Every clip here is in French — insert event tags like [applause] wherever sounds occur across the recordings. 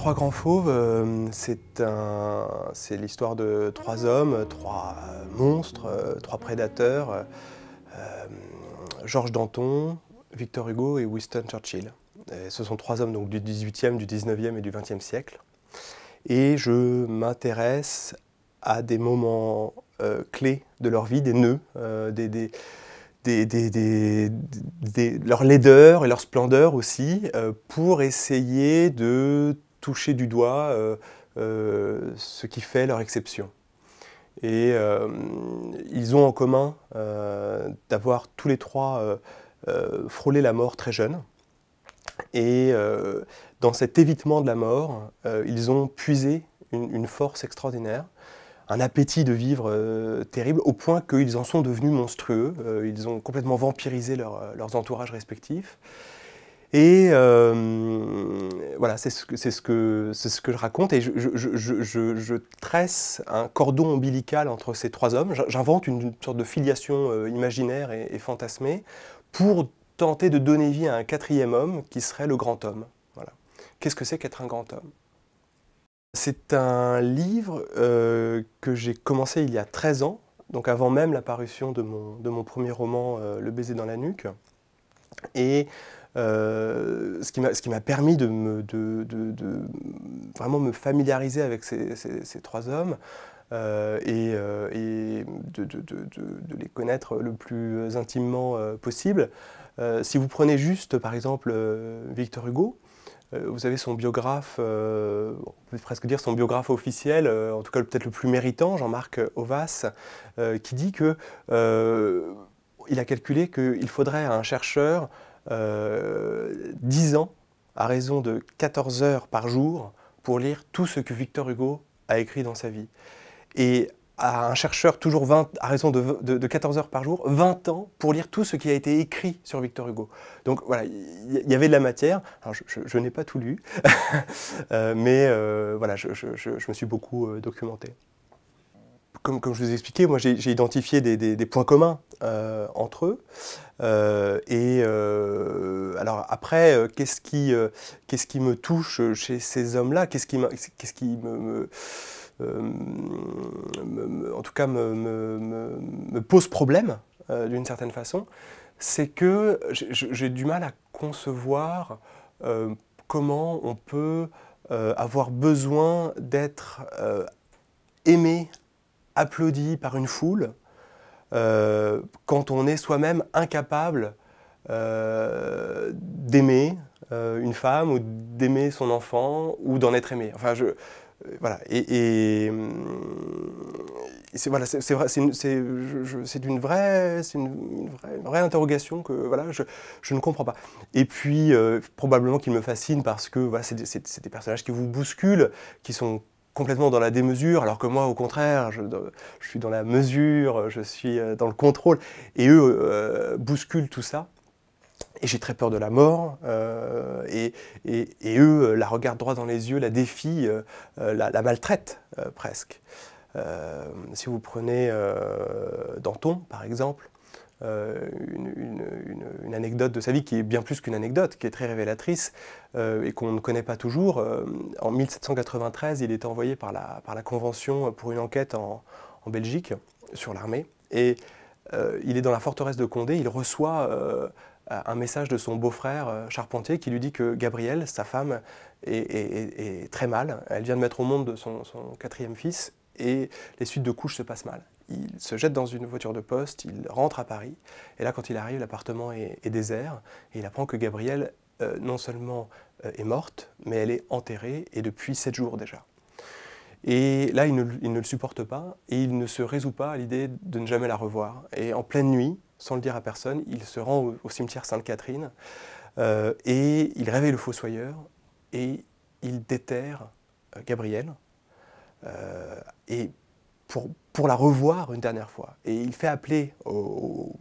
Trois grands fauves, euh, c'est l'histoire de trois hommes, trois monstres, euh, trois prédateurs, euh, Georges Danton, Victor Hugo et Winston Churchill. ce sont trois hommes donc, du 18e, du 19e et du 20e siècle. Et je m'intéresse à des moments clés de leur vie, des nœuds, des, leur laideur et leur splendeur aussi, pour essayer de toucher du doigt euh, euh, ce qui fait leur exception. Et euh, ils ont en commun d'avoir tous les trois frôlé la mort très jeune. Et dans cet évitement de la mort, ils ont puisé une, force extraordinaire, un appétit de vivre terrible, au point qu'ils en sont devenus monstrueux. ils ont complètement vampirisé leurs entourages respectifs. Et euh, voilà, c'est ce, que, je raconte. Et je, tresse un cordon ombilical entre ces trois hommes. J'invente une, sorte de filiation euh, imaginaire et, fantasmée pour tenter de donner vie à un quatrième homme qui serait le grand homme. Voilà. Qu'est-ce que c'est qu'être un grand homme C'est un livre euh, que j'ai commencé il y a 13 ans, donc avant même l'apparition de mon premier roman Le baiser dans la nuque. Et euh, ce qui m'a permis de, me, de, vraiment me familiariser avec ces, ces, trois hommes euh, et, euh, de, les connaître le plus intimement possible. si vous prenez juste, par exemple, Victor Hugo, vous avez son biographe, on peut presque dire son biographe officiel, en tout cas peut-être le plus méritant, Jean-Marc Ovas, qui dit que il a calculé qu'il faudrait à un chercheur 10 euh, ans, à raison de 14 heures par jour, pour lire tout ce que Victor Hugo a écrit dans sa vie. Et à un chercheur, toujours à raison de, 14 heures par jour, 20 ans pour lire tout ce qui a été écrit sur Victor Hugo. Donc voilà, il y, avait de la matière. je, n'ai pas tout lu, [laughs] euh, mais euh, voilà, je me suis beaucoup documenté comme, je vous ai expliqué, moi j'ai identifié des, points communs euh, entre eux. Euh, et euh, alors après, qu'est-ce qui, me touche chez ces hommes-là Qu'est-ce qui, me, en tout cas me, pose problème d'une certaine façon, c'est que j'ai du mal à concevoir comment on peut avoir besoin d'être aimé, applaudi par une foule, euh, quand on est soi-même incapable euh, d'aimer euh, une femme ou d'aimer son enfant ou d'en être aimé. Enfin, je, voilà. Et, c'est voilà, c'est c'est une, vraie, c'est une, interrogation que voilà, je, ne comprends pas. Et puis probablement qu'il me fascine parce que c'est des, des, personnages qui vous bousculent, qui sont complètement dans la démesure, alors que moi, au contraire, je, suis dans la mesure, je suis euh, dans le contrôle. Et eux euh, bousculent tout ça. Et j'ai très peur de la mort. Euh, et, eux la regardent droit dans les yeux, la défient, la, la, maltraitent presque. si vous prenez Danton, par exemple, une, une anecdote de sa vie qui est bien plus qu'une anecdote, qui est très révélatrice euh, et qu'on ne connaît pas toujours. Euh, en 1793, il est envoyé par la, par la Convention pour une enquête en, Belgique sur l'armée. Et euh, il est dans la forteresse de Condé, il reçoit un message de son beau-frère Charpentier qui lui dit que Gabrielle, sa femme, est, très mal. Elle vient de mettre au monde son quatrième fils et les suites de couches se passent mal il se jette dans une voiture de poste, il rentre à Paris, et là quand il arrive, l'appartement est, désert, et il apprend que Gabrielle euh, non seulement euh, est morte, mais elle est enterrée, et depuis sept jours déjà. Et là, il ne, le supporte pas, et il ne se résout pas à l'idée de ne jamais la revoir. Et en pleine nuit, sans le dire à personne, il se rend au, cimetière Sainte-Catherine, euh, et il réveille le fossoyeur, et il déterre Gabrielle, et pour, la revoir une dernière fois. Et il fait appeler au,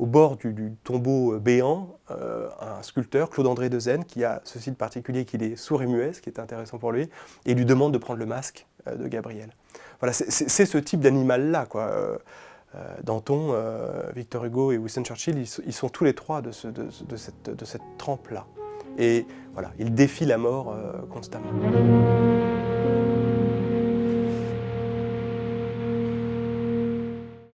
bord du, tombeau béant euh, un sculpteur, Claude-André Dezen, qui a ceci de particulier qu'il est sourd et muet, ce qui est intéressant pour lui, et lui demande de prendre le masque euh, de Gabriel. Voilà, c'est ce type d'animal-là, quoi. Euh, Danton, Victor Hugo et Winston Churchill, ils, sont tous les trois de, de, cette, de cette trempe-là. Et voilà, ils défient la mort constamment.